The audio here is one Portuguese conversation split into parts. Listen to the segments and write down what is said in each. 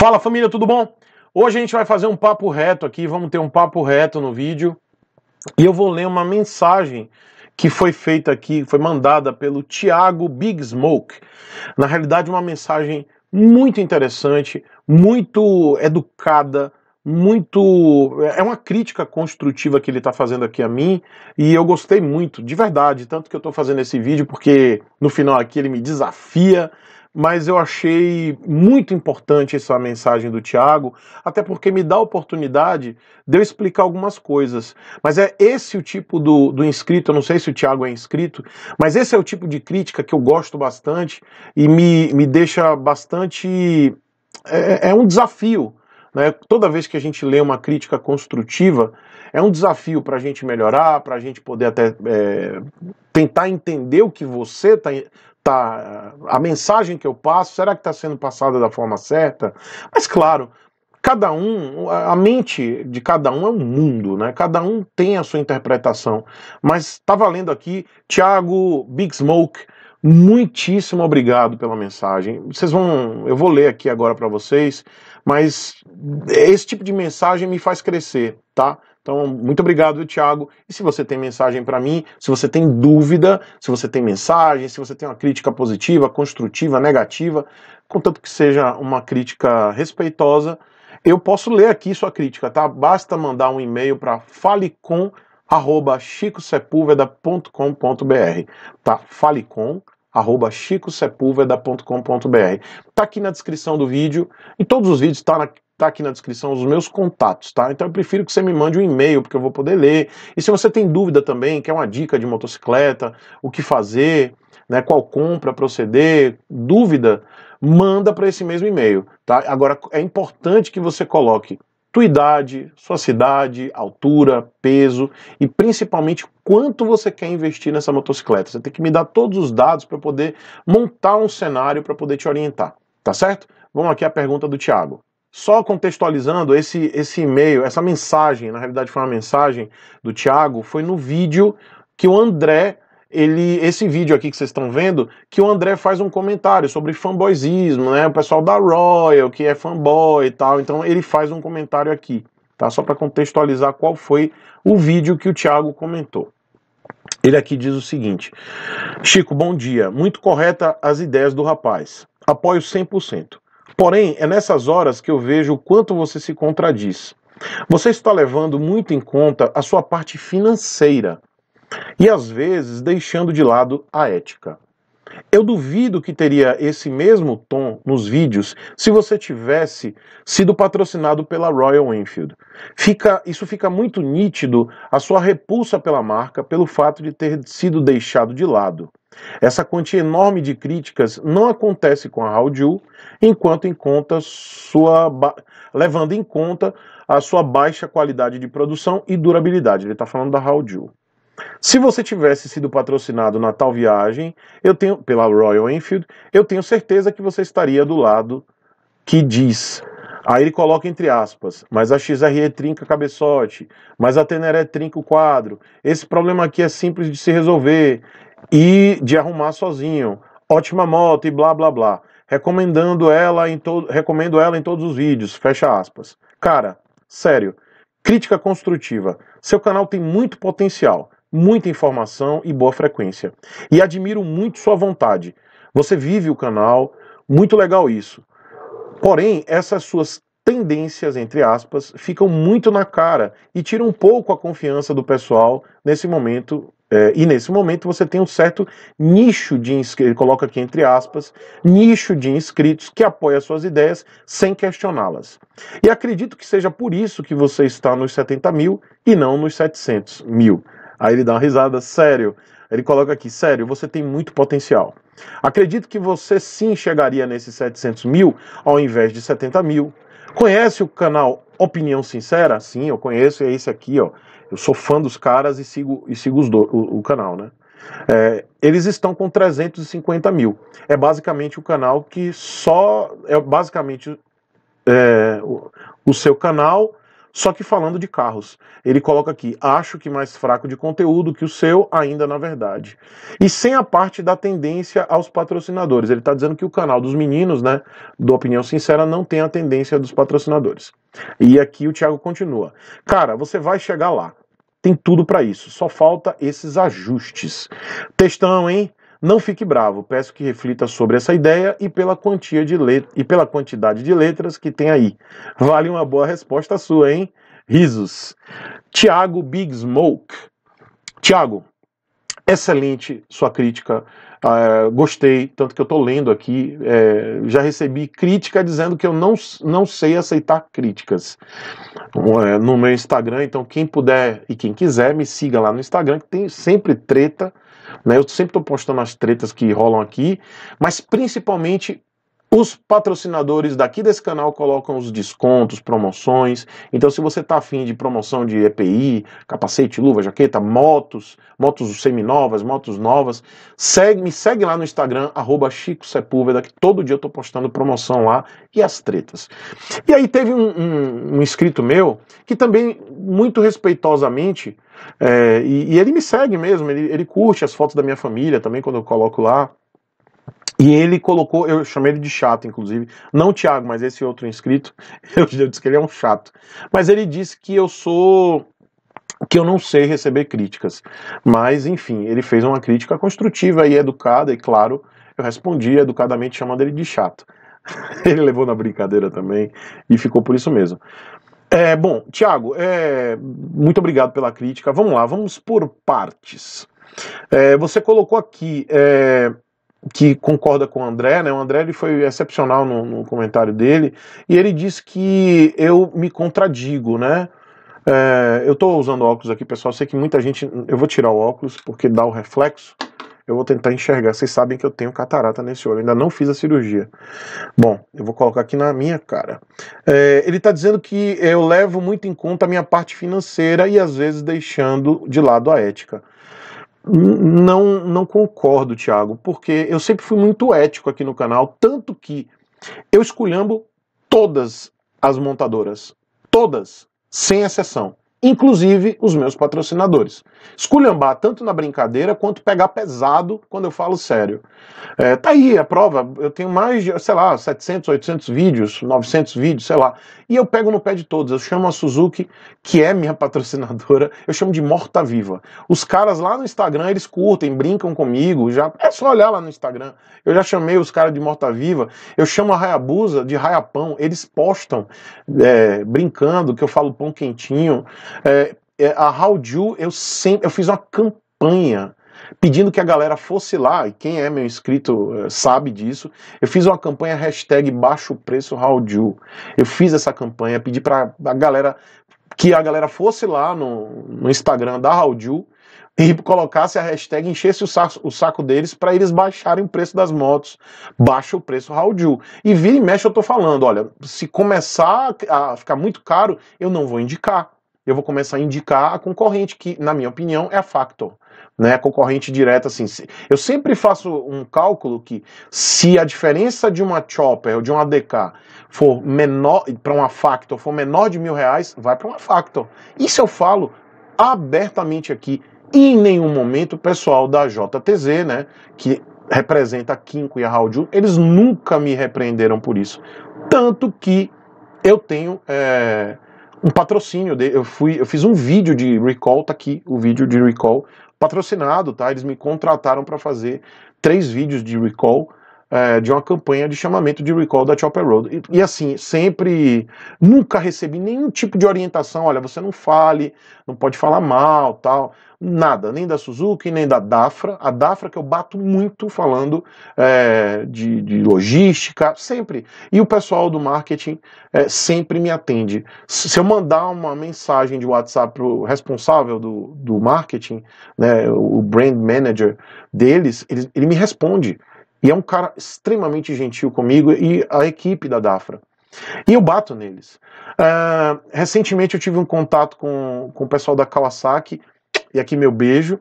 Fala família, tudo bom? Hoje a gente vai fazer um papo reto aqui, vamos ter um papo reto no vídeo. E eu vou ler uma mensagem que foi feita aqui, foi mandada pelo Thiago Big Smoke. Na realidade, uma mensagem muito interessante, muito educada, muito. É uma crítica construtiva que ele está fazendo aqui a mim e eu gostei muito, de verdade. Tanto que eu estou fazendo esse vídeo porque no final aqui ele me desafia mas eu achei muito importante essa mensagem do Tiago, até porque me dá a oportunidade de eu explicar algumas coisas. Mas é esse o tipo do, do inscrito, eu não sei se o Tiago é inscrito, mas esse é o tipo de crítica que eu gosto bastante e me, me deixa bastante. É, é, é um desafio. Né? Toda vez que a gente lê uma crítica construtiva, é um desafio para a gente melhorar, para a gente poder até é, tentar entender o que você está tá. A mensagem que eu passo, será que está sendo passada da forma certa? Mas claro, cada um, a mente de cada um é um mundo, né? Cada um tem a sua interpretação. Mas tá valendo aqui, Thiago Big Smoke, muitíssimo obrigado pela mensagem. Vocês vão, eu vou ler aqui agora para vocês, mas esse tipo de mensagem me faz crescer, tá? Então, muito obrigado, Thiago. E se você tem mensagem para mim, se você tem dúvida, se você tem mensagem, se você tem uma crítica positiva, construtiva, negativa, contanto que seja uma crítica respeitosa, eu posso ler aqui sua crítica, tá? Basta mandar um e-mail para falecom@chicosepulveda.com.br, tá? Falecom arroba chicosepulveda.com.br. Tá aqui na descrição do vídeo. Em todos os vídeos tá na tá aqui na descrição os meus contatos, tá? Então eu prefiro que você me mande um e-mail, porque eu vou poder ler. E se você tem dúvida também, quer uma dica de motocicleta, o que fazer, né, qual compra proceder, dúvida, manda para esse mesmo e-mail, tá? Agora é importante que você coloque tua idade, sua cidade, altura, peso e principalmente quanto você quer investir nessa motocicleta. Você tem que me dar todos os dados para poder montar um cenário para poder te orientar, tá certo? Vamos aqui à pergunta do Thiago. Só contextualizando, esse, esse e-mail, essa mensagem, na realidade foi uma mensagem do Thiago, foi no vídeo que o André, ele, esse vídeo aqui que vocês estão vendo, que o André faz um comentário sobre fanboyzismo, né? O pessoal da Royal, que é fanboy e tal, então ele faz um comentário aqui, tá? Só para contextualizar qual foi o vídeo que o Thiago comentou. Ele aqui diz o seguinte: Chico, bom dia. Muito correta as ideias do rapaz. Apoio 100%. Porém, é nessas horas que eu vejo o quanto você se contradiz. Você está levando muito em conta a sua parte financeira e às vezes deixando de lado a ética. Eu duvido que teria esse mesmo tom nos vídeos se você tivesse sido patrocinado pela Royal Enfield. Fica, isso fica muito nítido a sua repulsa pela marca pelo fato de ter sido deixado de lado. Essa quantia enorme de críticas não acontece com a Audio, enquanto em conta sua ba... levando em conta a sua baixa qualidade de produção e durabilidade. Ele está falando da Audio. Se você tivesse sido patrocinado na tal viagem, eu tenho pela Royal Enfield, eu tenho certeza que você estaria do lado que diz. Aí ele coloca entre aspas, mas a XRE é trinca cabeçote, mas a Teneré trinca o quadro. Esse problema aqui é simples de se resolver e de arrumar sozinho. Ótima moto e blá blá blá. Recomendando ela em todo, recomendo ela em todos os vídeos, fecha aspas. Cara, sério, crítica construtiva. Seu canal tem muito potencial, muita informação e boa frequência. E admiro muito sua vontade. Você vive o canal, muito legal isso. Porém, essas suas tendências, entre aspas, ficam muito na cara e tiram um pouco a confiança do pessoal nesse momento é, e nesse momento você tem um certo nicho de inscritos, coloca aqui entre aspas, nicho de inscritos que apoia suas ideias sem questioná-las. E acredito que seja por isso que você está nos 70 mil e não nos 700 mil. Aí ele dá uma risada, sério. Ele coloca aqui, sério, você tem muito potencial. Acredito que você sim chegaria nesses 700 mil ao invés de 70 mil. Conhece o canal Opinião Sincera? Sim, eu conheço, é esse aqui, ó. Eu sou fã dos caras e sigo, e sigo do, o, o, canal, né? É, eles estão com 350 mil. É basicamente o canal que só. É basicamente é, o, o seu canal, só que falando de carros. Ele coloca aqui: acho que mais fraco de conteúdo que o seu, ainda na verdade. E sem a parte da tendência aos patrocinadores. Ele está dizendo que o canal dos meninos, né, do Opinião Sincera, não tem a tendência dos patrocinadores. E aqui o Thiago continua: Cara, você vai chegar lá. Tem tudo para isso, só falta esses ajustes. testão hein? Não fique bravo, peço que reflita sobre essa ideia e pela, quantia de let... e pela quantidade de letras que tem aí. Vale uma boa resposta sua, hein? Risos. Tiago Big Smoke. Tiago, excelente sua crítica ah, gostei, tanto que eu estou lendo aqui. É, já recebi crítica dizendo que eu não, não sei aceitar críticas é, no meu Instagram. Então, quem puder e quem quiser, me siga lá no Instagram, que tem sempre treta. Né? Eu sempre estou postando as tretas que rolam aqui, mas principalmente os patrocinadores daqui desse canal colocam os descontos, promoções. Então, se você está afim de promoção de EPI, capacete, luva, jaqueta, motos, motos seminovas, motos novas, segue, me segue lá no Instagram, arroba Chico Sepúlveda, que todo dia eu estou postando promoção lá e as tretas. E aí teve um, um, um inscrito meu que também, muito respeitosamente, é, e, e, ele me segue mesmo, ele, ele curte as fotos da minha família também quando eu coloco lá. E ele colocou, eu chamei ele de chato, inclusive, não o Thiago, mas esse outro inscrito, eu, disse que ele é um chato. Mas ele disse que eu sou que eu não sei receber críticas. Mas, enfim, ele fez uma crítica construtiva e educada, e claro, eu respondi educadamente chamando ele de chato. ele levou na brincadeira também e ficou por isso mesmo. É, bom, Tiago, é, muito obrigado pela crítica. Vamos lá, vamos por partes. É, você colocou aqui é, que concorda com o André, né? O André ele foi excepcional no, no comentário dele e ele disse que eu me contradigo, né? É, eu estou usando óculos aqui, pessoal. Sei que muita gente. Eu vou tirar o óculos porque dá o reflexo. Eu vou tentar enxergar. Vocês sabem que eu tenho catarata nesse olho. ainda não fiz a cirurgia. Bom, eu vou colocar aqui na minha cara. É, ele está dizendo que eu levo muito em conta a minha parte financeira e às vezes deixando de lado a ética. Não, não concordo, Thiago, porque eu sempre fui muito ético aqui no canal, tanto que eu esculhambo todas as montadoras, todas, sem exceção inclusive os meus patrocinadores. Esculhambar tanto na brincadeira quanto pegar pesado quando eu falo sério. É, tá aí a prova, eu tenho mais de, sei lá, 700, 800 vídeos, 900 vídeos, sei lá, e eu pego no pé de todos. Eu chamo a Suzuki, que é minha patrocinadora, eu chamo de morta-viva. Os caras lá no Instagram, eles curtem, brincam comigo, já é só olhar lá no Instagram. Eu já chamei os caras de morta-viva, eu chamo a Hayabusa de Raiapão, eles postam é, brincando que eu falo pão quentinho. É, é, a Howju, eu sempre, eu fiz uma campanha pedindo que a galera fosse lá, e quem é meu inscrito é, sabe disso. Eu fiz uma campanha hashtag baixo preço Howju. Eu fiz essa campanha, pedi para a galera que a galera fosse lá no, no Instagram da Howju e colocasse a hashtag, enchesse o saco, o saco deles para eles baixarem o preço das motos. Baixa o preço Raulju. E vira e mexe eu tô falando, olha, se começar a ficar muito caro, eu não vou indicar eu vou começar a indicar a concorrente, que, na minha opinião, é a Factor. Né, a concorrente direta, assim. Eu sempre faço um cálculo que se a diferença de uma Chopper ou de uma DK for menor, para uma Factor, for menor de mil reais, vai para uma Factor. Isso eu falo abertamente aqui. E em nenhum momento o pessoal da JTZ, né, que representa a Kinko e a Raul eles nunca me repreenderam por isso. Tanto que eu tenho. É um patrocínio. De, eu, fui, eu fiz um vídeo de recall, tá aqui o vídeo de recall, patrocinado, tá? Eles me contrataram para fazer três vídeos de recall é, de uma campanha de chamamento de recall da Chopper Road. E, e, assim, sempre, nunca recebi nenhum tipo de orientação, olha, você não fale, não pode falar mal, tal, nada, nem da Suzuki, nem da Dafra, a Dafra que eu bato muito falando é, de, de, logística, sempre, e o pessoal do marketing é, sempre me atende. Se eu mandar uma mensagem de WhatsApp para o responsável do, do marketing, né, o brand manager deles, ele, ele me responde, e é um cara extremamente gentil comigo e a equipe da Dafra. E eu bato neles. Uh, recentemente eu tive um contato com, com o pessoal da Kawasaki, e aqui meu beijo,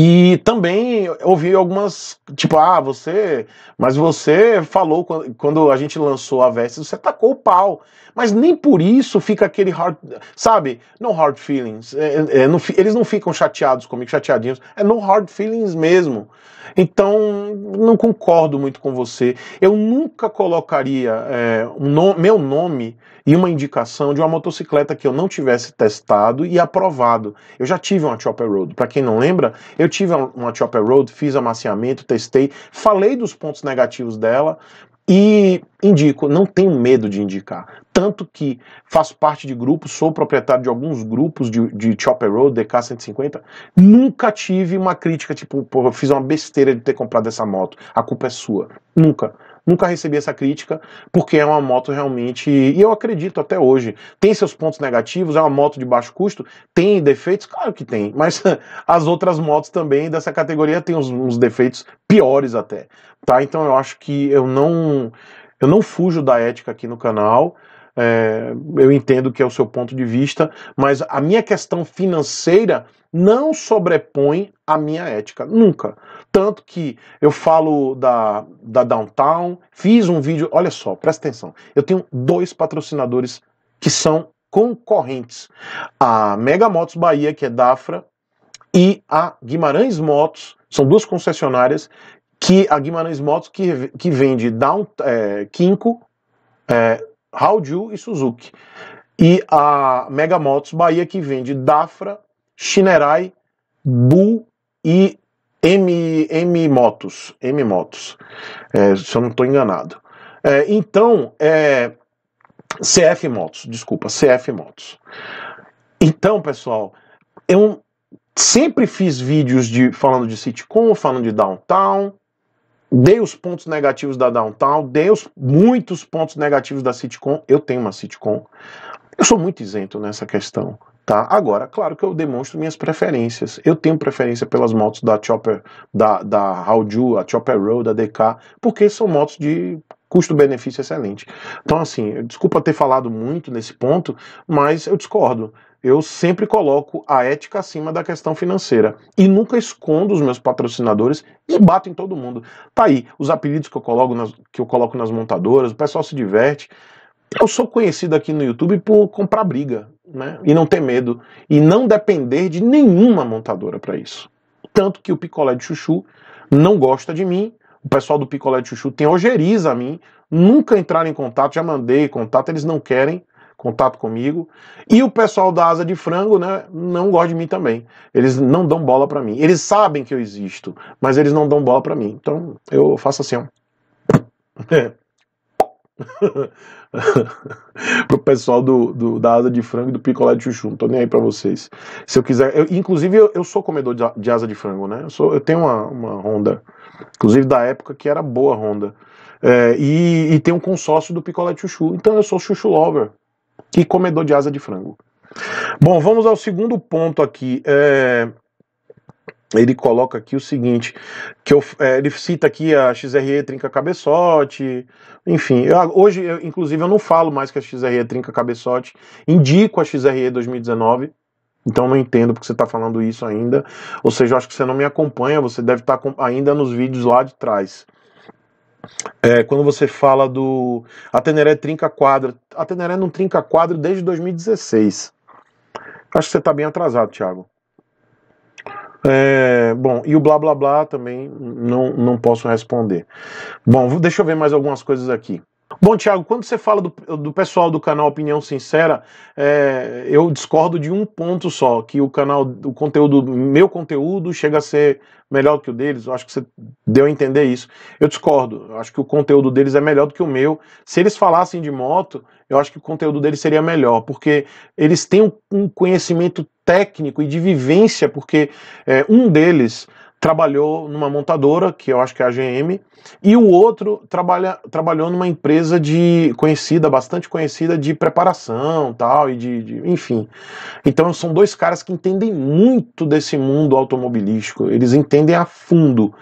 e também ouvi algumas, tipo, ah, você, mas você falou quando a gente lançou a Veste, você tacou o pau. Mas nem por isso fica aquele hard, sabe? No hard feelings. É, é, é não, eles não ficam chateados comigo, chateadinhos. É no hard feelings mesmo. Então, não concordo muito com você. Eu nunca colocaria é, um no, meu nome e uma indicação de uma motocicleta que eu não tivesse testado e aprovado. Eu já tive uma Chopper Road. Para quem não lembra, eu eu tive uma Chopper Road, fiz amaciamento, testei, falei dos pontos negativos dela e indico, não tenho medo de indicar. Tanto que faço parte de grupos, sou proprietário de alguns grupos de, de Chopper Road, DK150. Nunca tive uma crítica, tipo, porra, fiz uma besteira de ter comprado essa moto, a culpa é sua. Nunca. Nunca recebi essa crítica, porque é uma moto realmente, e eu acredito até hoje, tem seus pontos negativos, é uma moto de baixo custo, tem defeitos, claro que tem, mas as outras motos também dessa categoria têm uns, uns defeitos piores até, tá? Então eu acho que eu não eu não fujo da ética aqui no canal. É, eu entendo que é o seu ponto de vista, mas a minha questão financeira não sobrepõe a minha ética, nunca tanto que eu falo da, da Downtown, fiz um vídeo. Olha só, presta atenção. Eu tenho dois patrocinadores que são concorrentes: a Mega Motos Bahia, que é Dafra, e a Guimarães Motos, são duas concessionárias que a Guimarães Motos que, que vende Down, é, Kinko, é, Haudiu e Suzuki. E a Mega Motos Bahia que vende Dafra, Shinerai, Bull e M, M Motos, M Motos, é, se eu não estou enganado. É, então, é, CF Motos, desculpa, CF Motos. Então, pessoal, eu sempre fiz vídeos de falando de sitcom, falando de downtown, dei os pontos negativos da downtown, dei os, muitos pontos negativos da sitcom. Eu tenho uma sitcom. Eu sou muito isento nessa questão. Tá? Agora, claro que eu demonstro minhas preferências. Eu tenho preferência pelas motos da Chopper, da, da Hauju, a Chopper Road, a DK, porque são motos de custo-benefício excelente. Então, assim, desculpa ter falado muito nesse ponto, mas eu discordo. Eu sempre coloco a ética acima da questão financeira e nunca escondo os meus patrocinadores e bato em todo mundo. Tá aí, os apelidos que eu coloco nas, que eu coloco nas montadoras, o pessoal se diverte. Eu sou conhecido aqui no YouTube por comprar briga né? e não ter medo e não depender de nenhuma montadora para isso. Tanto que o picolé de chuchu não gosta de mim, o pessoal do picolé de chuchu tem ojeriza a mim, nunca entraram em contato, já mandei contato, eles não querem contato comigo. E o pessoal da asa de frango, né, não gosta de mim também. Eles não dão bola para mim. Eles sabem que eu existo, mas eles não dão bola para mim. Então, eu faço assim, ó. pro pessoal do, do, da asa de frango e do picolé de chuchu, não tô nem aí pra vocês. Se eu quiser, eu, inclusive eu, eu, sou comedor de, de, asa de frango, né? Eu, sou, eu tenho uma, uma Honda, inclusive da época que era boa Honda, é, e, e tem um consórcio do picolé de chuchu, então eu sou chuchu lover e comedor de asa de frango. Bom, vamos ao segundo ponto aqui. É, ele coloca aqui o seguinte, que eu, é, ele cita aqui a XRE trinca cabeçote, enfim, eu, hoje, eu, inclusive, eu não falo mais que a XRE trinca cabeçote, indico a XRE 2019, então não entendo porque você está falando isso ainda, ou seja, eu acho que você não me acompanha, você deve estar tá ainda nos vídeos lá de trás. É, quando você fala do... A Teneré trinca quadro, a Teneré não trinca quadro desde 2016. Acho que você está bem atrasado, Thiago. É, bom, e o blá blá blá também não, não posso responder. Bom, deixa eu ver mais algumas coisas aqui. Bom, Tiago, quando você fala do, do, pessoal do canal Opinião Sincera, é, eu discordo de um ponto só, que o canal, o conteúdo, meu conteúdo chega a ser melhor do que o deles. Eu acho que você deu a entender isso. Eu discordo. Eu acho que o conteúdo deles é melhor do que o meu. Se eles falassem de moto, eu acho que o conteúdo deles seria melhor, porque eles têm um conhecimento técnico e de vivência, porque é, um deles trabalhou numa montadora, que eu acho que é a GM, e o outro trabalha, trabalhou numa empresa de conhecida, bastante conhecida de preparação, tal e de, de, enfim. Então são dois caras que entendem muito desse mundo automobilístico, eles entendem a fundo.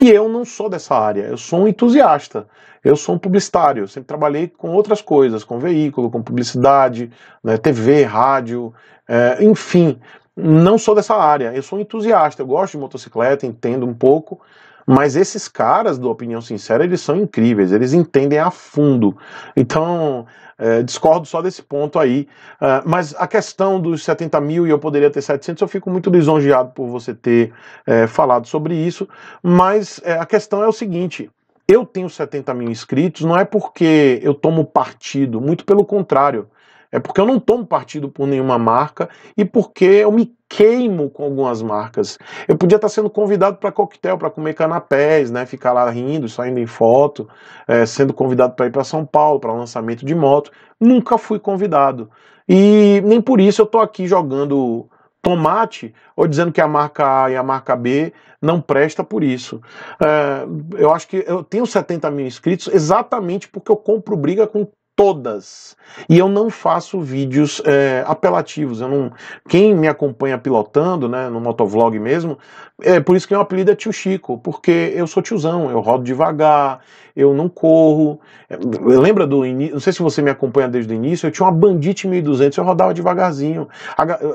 E eu não sou dessa área, eu sou um entusiasta. Eu sou um publicitário, sempre trabalhei com outras coisas, com veículo, com publicidade, né, TV, rádio, é, enfim não sou dessa área, eu sou entusiasta, eu gosto de motocicleta, entendo um pouco, mas esses caras do Opinião Sincera, eles são incríveis, eles entendem a fundo. Então, é, discordo só desse ponto aí. É, mas a questão dos 70 mil e eu poderia ter 700, eu fico muito lisonjeado por você ter é, falado sobre isso. Mas é, a questão é o seguinte: eu tenho 70 mil inscritos, não é porque eu tomo partido, muito pelo contrário. É porque eu não tomo partido por nenhuma marca e porque eu me queimo com algumas marcas. Eu podia estar sendo convidado para coquetel, para comer canapés, né? Ficar lá rindo, saindo em foto, é, sendo convidado para ir para São Paulo, para lançamento de moto. Nunca fui convidado. E nem por isso eu estou aqui jogando tomate ou dizendo que a marca A e a marca B não presta por isso. É, eu acho que eu tenho 70 mil inscritos exatamente porque eu compro briga com todas. E eu não faço vídeos é, apelativos. Eu não, quem me acompanha pilotando, né, no motovlog mesmo, é por isso que é meu apelido é Tio Chico, porque eu sou tiozão, eu rodo devagar, eu não corro. É, lembra do início? Não sei se você me acompanha desde o início. Eu tinha uma Bandit 1200, eu rodava devagarzinho.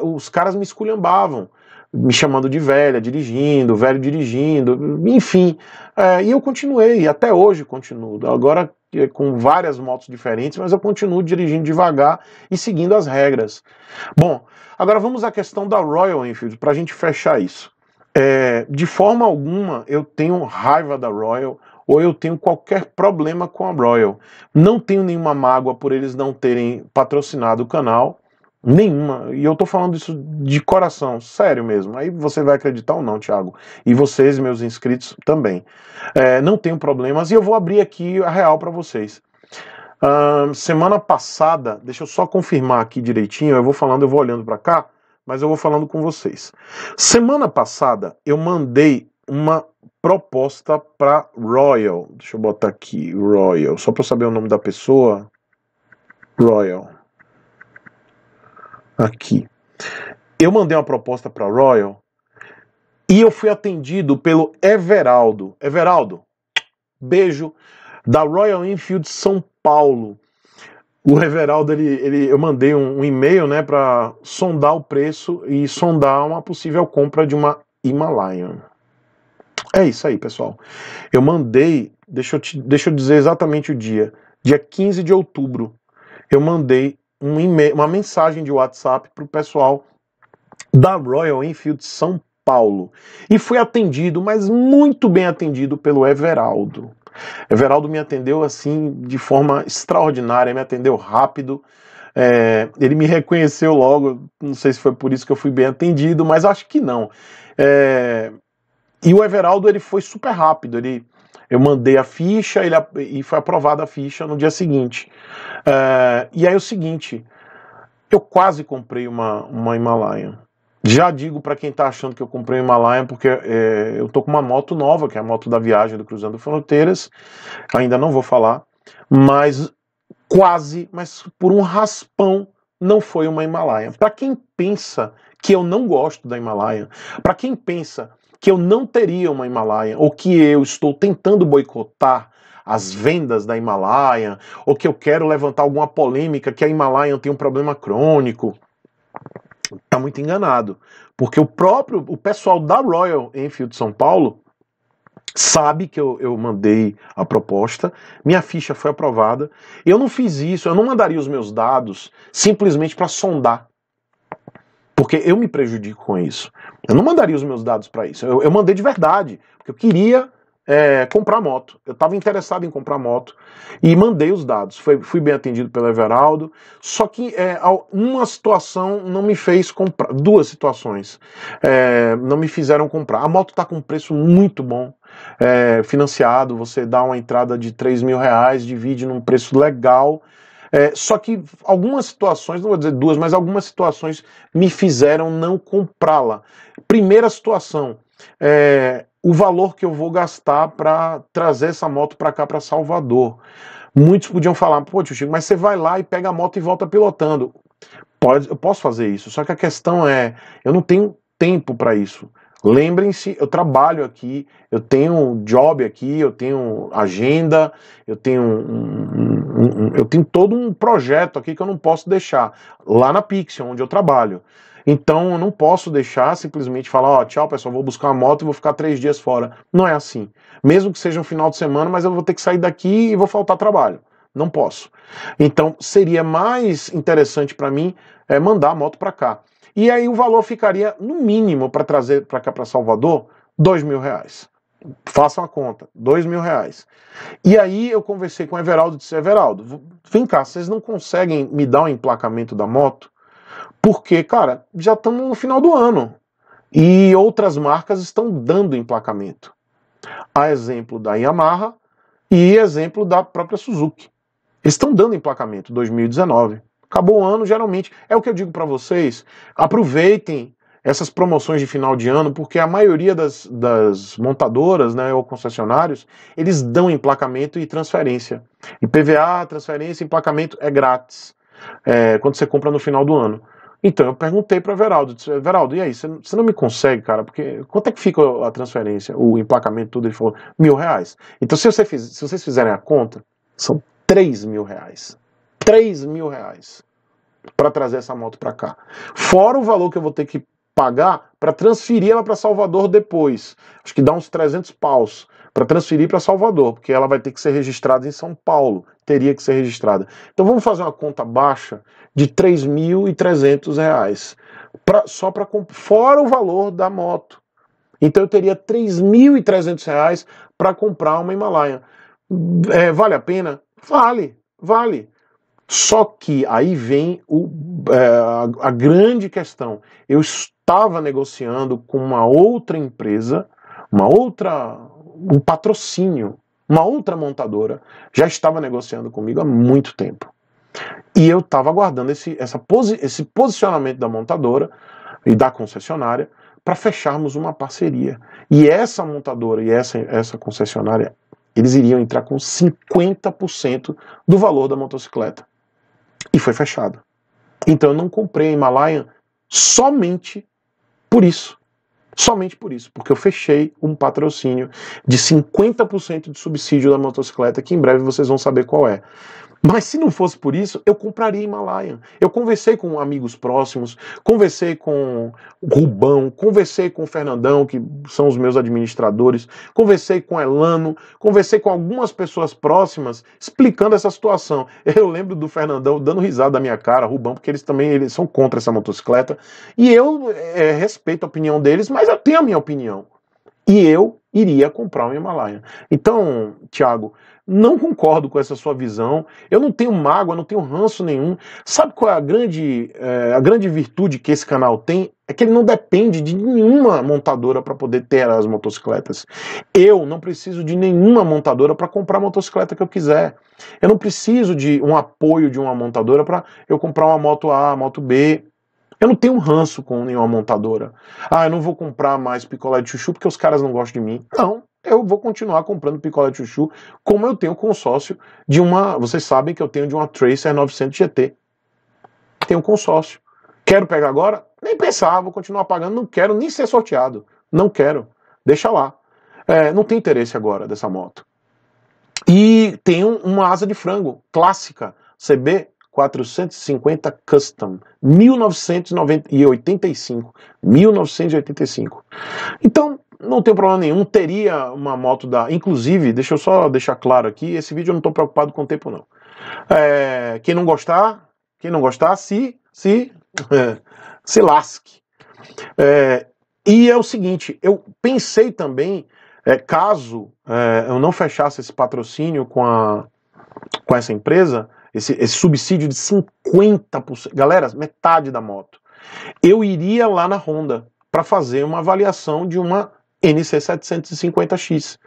Os caras me esculhambavam me chamando de velha, dirigindo, velho dirigindo, enfim. É, e eu continuei, até hoje continuo. Agora, eh, com várias motos diferentes, mas eu continuo dirigindo devagar e seguindo as regras. Bom, agora vamos à questão da Royal Enfield, para a gente fechar isso. É, de forma alguma eu tenho raiva da Royal ou eu tenho qualquer problema com a Royal. Não tenho nenhuma mágoa por eles não terem patrocinado o canal. Nenhuma. E eu tô falando isso de coração, sério mesmo. Aí você vai acreditar ou não, Thiago. E vocês, meus inscritos, também. É, não tenho problemas e eu vou abrir aqui a real para vocês. Uh, semana passada, deixa eu só confirmar aqui direitinho, eu vou falando, eu vou olhando para cá, mas eu vou falando com vocês. Semana passada eu mandei uma proposta para Royal. Deixa eu botar aqui, Royal, só para saber o nome da pessoa. Royal aqui. Eu mandei uma proposta para Royal e eu fui atendido pelo Everaldo. Everaldo, beijo da Royal Enfield São Paulo. O Everaldo, ele, ele, eu mandei um, um e-mail né, para sondar o preço e sondar uma possível compra de uma Himalayan. É isso aí, pessoal. Eu mandei, deixa eu, te, deixa eu dizer exatamente o dia, dia 15 de outubro, eu mandei um uma mensagem de WhatsApp para o pessoal da Royal Enfield São Paulo e fui atendido, mas muito bem atendido pelo Everaldo. Everaldo me atendeu assim de forma extraordinária, me atendeu rápido. É, ele me reconheceu logo, não sei se foi por isso que eu fui bem atendido, mas acho que não. É, e o Everaldo ele foi super rápido, ele eu mandei a ficha ele, e foi aprovada a ficha no dia seguinte. Uh, e aí é o seguinte, eu quase comprei uma, uma Himalaia. Já digo para quem está achando que eu comprei uma Himalaia, porque é, eu tô com uma moto nova, que é a moto da viagem do Cruzando Fronteiras, ainda não vou falar, mas quase, mas por um raspão, não foi uma Himalaia. Para quem pensa que eu não gosto da Himalaia, para quem pensa que eu não teria uma Himalaia, ou que eu estou tentando boicotar as vendas da Himalaia, ou que eu quero levantar alguma polêmica que a Himalaia tem um problema crônico. Está muito enganado, porque o próprio o pessoal da Royal Enfield São Paulo sabe que eu, eu mandei a proposta, minha ficha foi aprovada. Eu não fiz isso, eu não mandaria os meus dados simplesmente para sondar porque eu me prejudico com isso. Eu não mandaria os meus dados para isso. Eu, eu, mandei de verdade, porque eu queria é, comprar moto. Eu estava interessado em comprar moto e mandei os dados. Foi, fui bem atendido pelo Everaldo. Só que é, uma situação não me fez comprar, duas situações é, não me fizeram comprar. A moto está com um preço muito bom. É, financiado, você dá uma entrada de 3 mil reais, divide num preço legal é, só que algumas situações, não vou dizer duas, mas algumas situações me fizeram não comprá-la. Primeira situação, é, o valor que eu vou gastar para trazer essa moto para cá, para Salvador. Muitos podiam falar, pô, tio Chico, mas você vai lá e pega a moto e volta pilotando. Pode, eu posso fazer isso, só que a questão é, eu não tenho tempo para isso. Lembrem-se, eu trabalho aqui, eu tenho um job aqui, eu tenho agenda, eu tenho um, um, um, eu tenho todo um projeto aqui que eu não posso deixar lá na Pixel, onde eu trabalho. Então eu não posso deixar simplesmente falar, ó, tchau pessoal, vou buscar uma moto e vou ficar três dias fora. Não é assim. Mesmo que seja um final de semana, mas eu vou ter que sair daqui e vou faltar trabalho. Não posso. Então seria mais interessante para mim é, mandar a moto para cá. E aí o valor ficaria, no mínimo, para trazer para cá para Salvador, dois mil reais. Façam a conta, dois mil reais. E aí eu conversei com o Everaldo e disse, Everaldo, vem cá, vocês não conseguem me dar o um emplacamento da moto? Porque, cara, já estamos no final do ano. E outras marcas estão dando emplacamento. A exemplo da Yamaha e exemplo da própria Suzuki. estão dando emplacamento 2019. Acabou o ano, geralmente. É o que eu digo para vocês. Aproveitem essas promoções de final de ano, porque a maioria das, das montadoras né, ou concessionários, eles dão emplacamento e transferência. E PVA, transferência, emplacamento é grátis é, quando você compra no final do ano. Então eu perguntei para Veraldo, disse, Veraldo, e aí, você não me consegue, cara, porque quanto é que fica a transferência, o emplacamento, tudo? Ele falou, mil reais. Então se, você fiz, se vocês fizerem a conta, são três mil reais. 3 mil reais para trazer essa moto para cá. Fora o valor que eu vou ter que pagar para transferir ela para Salvador depois. Acho que dá uns 300 paus para transferir para Salvador, porque ela vai ter que ser registrada em São Paulo. Teria que ser registrada. Então vamos fazer uma conta baixa de 3.300 reais. Pra, só para fora o valor da moto. Então eu teria 3.300 reais para comprar uma Himalaia. É, vale a pena? Vale, vale. Só que aí vem o, é, a grande questão. Eu estava negociando com uma outra empresa, uma outra, um patrocínio, uma outra montadora, já estava negociando comigo há muito tempo. E eu estava aguardando esse, essa posi, esse posicionamento da montadora e da concessionária para fecharmos uma parceria. E essa montadora e essa, essa concessionária, eles iriam entrar com 50% do valor da motocicleta e foi fechado. Então eu não comprei a Himalayan somente por isso. Somente por isso, porque eu fechei um patrocínio de 50% de subsídio da motocicleta, que em breve vocês vão saber qual é. Mas se não fosse por isso, eu compraria Himalaia. Eu conversei com amigos próximos, conversei com Rubão, conversei com Fernandão, que são os meus administradores, conversei com Elano, conversei com algumas pessoas próximas explicando essa situação. Eu lembro do Fernandão dando risada da minha cara, Rubão, porque eles também eles são contra essa motocicleta. E eu é, respeito a opinião deles, mas eu tenho a minha opinião. E eu iria comprar um Himalaia. Então, Thiago, não concordo com essa sua visão, eu não tenho mágoa, não tenho ranço nenhum. Sabe qual é a grande, é, a grande virtude que esse canal tem? É que ele não depende de nenhuma montadora para poder ter as motocicletas. Eu não preciso de nenhuma montadora para comprar a motocicleta que eu quiser. Eu não preciso de um apoio de uma montadora para eu comprar uma moto A, uma moto B. Eu não tenho ranço com nenhuma montadora. Ah, eu não vou comprar mais picolé de chuchu porque os caras não gostam de mim. Não, eu vou continuar comprando picolé de chuchu, como eu tenho consórcio de uma. Vocês sabem que eu tenho de uma Tracer 900 GT. Tenho consórcio. Quero pegar agora? Nem pensar, vou continuar pagando, não quero nem ser sorteado. Não quero. Deixa lá. É, não tem interesse agora dessa moto. E tem uma asa de frango clássica, CB 450 Custom, 1985, 1985. Então, não tenho problema nenhum, teria uma moto da. Inclusive, deixa eu só deixar claro aqui: esse vídeo eu não estou preocupado com o tempo, não. É, quem não gostar, quem não gostar, se, se, é, se lasque. É, e é o seguinte: eu pensei também, é, caso é, eu não fechasse esse patrocínio com, a, com essa empresa, esse, esse subsídio de 50%, galera, metade da moto, eu iria lá na Honda para fazer uma avaliação de uma NC750X.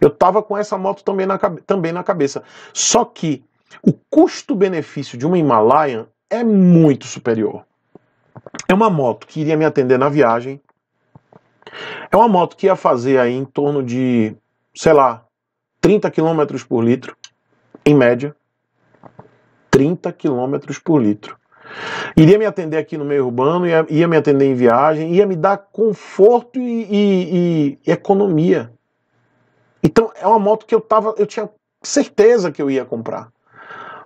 Eu estava com essa moto também na, também na cabeça. Só que o custo-benefício de uma Himalayan é muito superior. É uma moto que iria me atender na viagem. É uma moto que ia fazer aí em torno de, sei lá, 30 km por litro, em média. 30 km por litro. Iria me atender aqui no meio urbano, ia, ia me atender em viagem, ia me dar conforto e, e, e economia. Então é uma moto que eu tava, eu tinha certeza que eu ia comprar.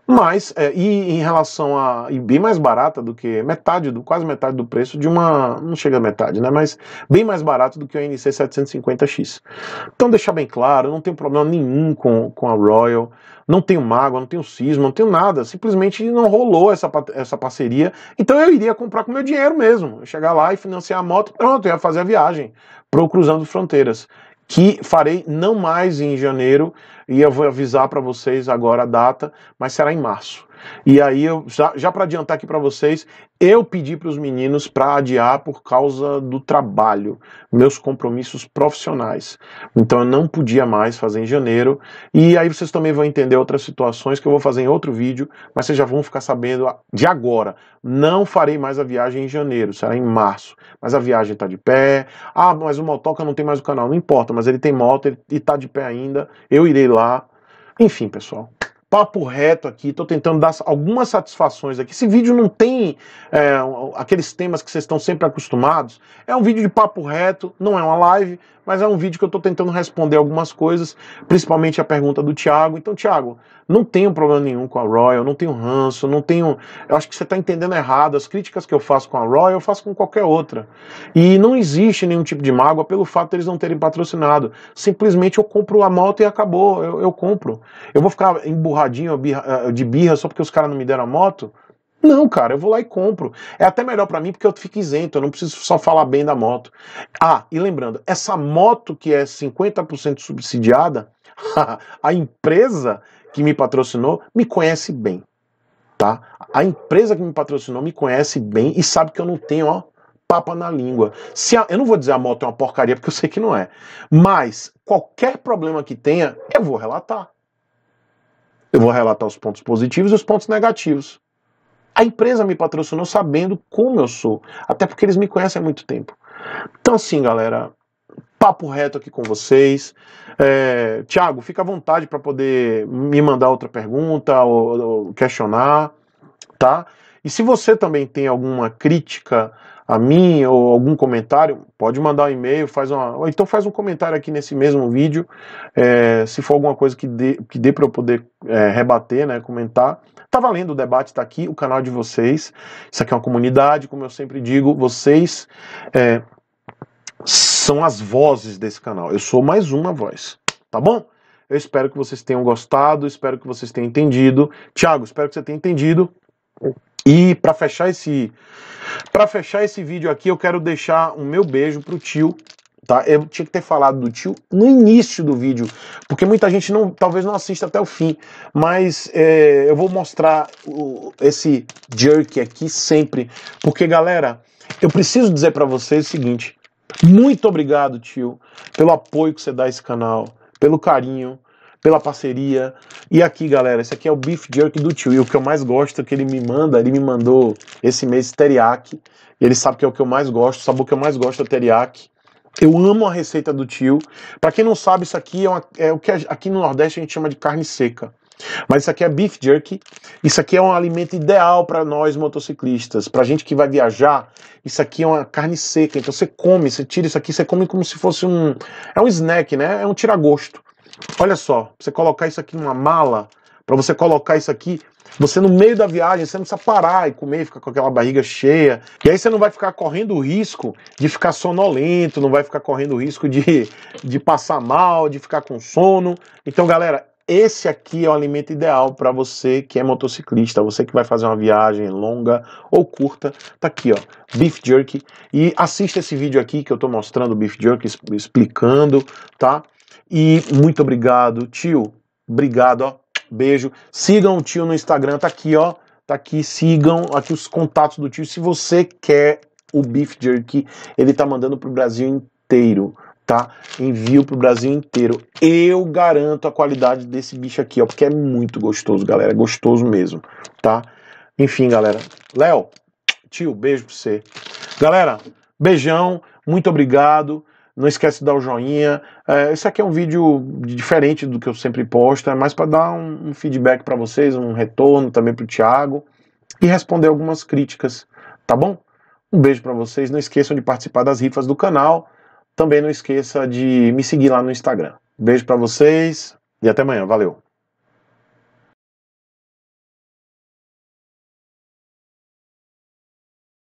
Mas, é, e em relação a. E bem mais barata do que. Metade, do, quase metade do preço de uma. Não chega a metade, né? Mas bem mais barato do que o NC 750X. Então, deixar bem claro, não tem problema nenhum com, com a Royal não tenho mágoa, não tenho cisma, não tenho nada. Simplesmente não rolou essa, essa parceria. Então eu iria comprar com meu dinheiro mesmo. Eu chegar lá e financiar a moto, pronto, eu ia fazer a viagem para o Cruzando Fronteiras. Que farei não mais em janeiro, e eu vou avisar para vocês agora a data, mas será em março. E aí, eu, já, já para adiantar aqui para vocês, eu pedi para os meninos para adiar por causa do trabalho, meus compromissos profissionais. Então eu não podia mais fazer em janeiro. E aí vocês também vão entender outras situações que eu vou fazer em outro vídeo, mas vocês já vão ficar sabendo de agora. Não farei mais a viagem em janeiro, será em março. Mas a viagem está de pé. Ah, mas o motoca não tem mais o canal. Não importa, mas ele tem moto e está de pé ainda. Eu irei lá. Enfim, pessoal papo reto aqui, estou tentando dar algumas satisfações aqui. Esse vídeo não tem é, aqueles temas que vocês estão sempre acostumados. É um vídeo de papo reto, não é uma live, mas é um vídeo que eu estou tentando responder algumas coisas, principalmente a pergunta do Thiago. Então, Thiago, não tenho problema nenhum com a Royal, não tenho ranço, não tenho. Eu acho que você está entendendo errado. As críticas que eu faço com a Royal, eu faço com qualquer outra. E não existe nenhum tipo de mágoa pelo fato de eles não terem patrocinado. Simplesmente eu compro a moto e acabou. Eu, eu compro. Eu vou ficar emburrado eh, de birra só porque os caras não me deram a moto? Não, cara, eu vou lá e compro. É até melhor para mim porque eu fico isento, eu não preciso só falar bem da moto. Ah, e lembrando, essa moto que é 50% subsidiada, a empresa que me patrocinou me conhece bem, tá? A empresa que me patrocinou me conhece bem e sabe que eu não tenho, ó, papa na língua. Se a, eu não vou dizer a moto é uma porcaria porque eu sei que não é, mas qualquer problema que tenha, eu vou relatar. Eu vou relatar os pontos positivos e os pontos negativos. A empresa me patrocinou sabendo como eu sou, até porque eles me conhecem há muito tempo. Então, assim, galera, papo reto aqui com vocês. É, Tiago, fica à vontade para poder me mandar outra pergunta ou, ou questionar, tá? E se você também tem alguma crítica, a mim ou algum comentário, pode mandar um e-mail, faz uma, ou então faz um comentário aqui nesse mesmo vídeo, é, se for alguma coisa que dê, que dê para eu poder é, rebater, né, comentar. Tá valendo, o debate está aqui, o canal de vocês. Isso aqui é uma comunidade, como eu sempre digo, vocês é, são as vozes desse canal. Eu sou mais uma voz, tá bom? Eu espero que vocês tenham gostado, espero que vocês tenham entendido. Tiago, espero que você tenha entendido. E para fechar esse para fechar esse vídeo aqui, eu quero deixar um meu beijo pro tio, tá? Eu tinha que ter falado do tio no início do vídeo, porque muita gente não, talvez não assista até o fim, mas é, eu vou mostrar o, esse jerk aqui sempre, porque galera, eu preciso dizer para vocês o seguinte: muito obrigado, tio, pelo apoio que você dá a esse canal, pelo carinho, pela parceria. E aqui, galera, esse aqui é o Beef Jerky do tio. E o que eu mais gosto é que ele me manda, ele me mandou esse mês teriyaki. Ele sabe que é o que eu mais gosto, sabe o que eu mais gosto é teriyaki. Eu amo a receita do tio. Para quem não sabe, isso aqui é, uma, é o que aqui no Nordeste a gente chama de carne seca. Mas isso aqui é beef jerky. Isso aqui é um alimento ideal para nós motociclistas. Para gente que vai viajar, isso aqui é uma carne seca. Então você come, você tira isso aqui, você come como se fosse um. É um snack, né? É um gosto Olha só, você colocar isso aqui numa mala, para você colocar isso aqui, você no meio da viagem, você não precisa parar e comer, e ficar com aquela barriga cheia. E aí você não vai ficar correndo o risco de ficar sonolento, não vai ficar correndo o risco de, de passar mal, de ficar com sono. Então, galera, esse aqui é o alimento ideal para você que é motociclista, você que vai fazer uma viagem longa ou curta. Tá aqui, ó, beef jerky. E assista esse vídeo aqui que eu tô mostrando o beef jerky explicando, tá? E muito obrigado, tio. Obrigado, ó. Beijo. Sigam o tio no Instagram, tá aqui, ó. Tá aqui, sigam aqui os contatos do tio. Se você quer o Beef Jerky, ele tá mandando pro Brasil inteiro, tá? Envio pro Brasil inteiro. Eu garanto a qualidade desse bicho aqui, ó, porque é muito gostoso, galera. É gostoso mesmo, tá? Enfim, galera. Léo, tio, beijo pra você. Galera, beijão, muito obrigado. Não esquece de dar o joinha. É, esse aqui é um vídeo diferente do que eu sempre posto, é mais para dar um, um feedback para vocês, um retorno também para o Thiago e responder algumas críticas, tá bom? Um beijo para vocês. Não esqueçam de participar das rifas do canal. Também não esqueça de me seguir lá no Instagram. Beijo para vocês e até amanhã. Valeu.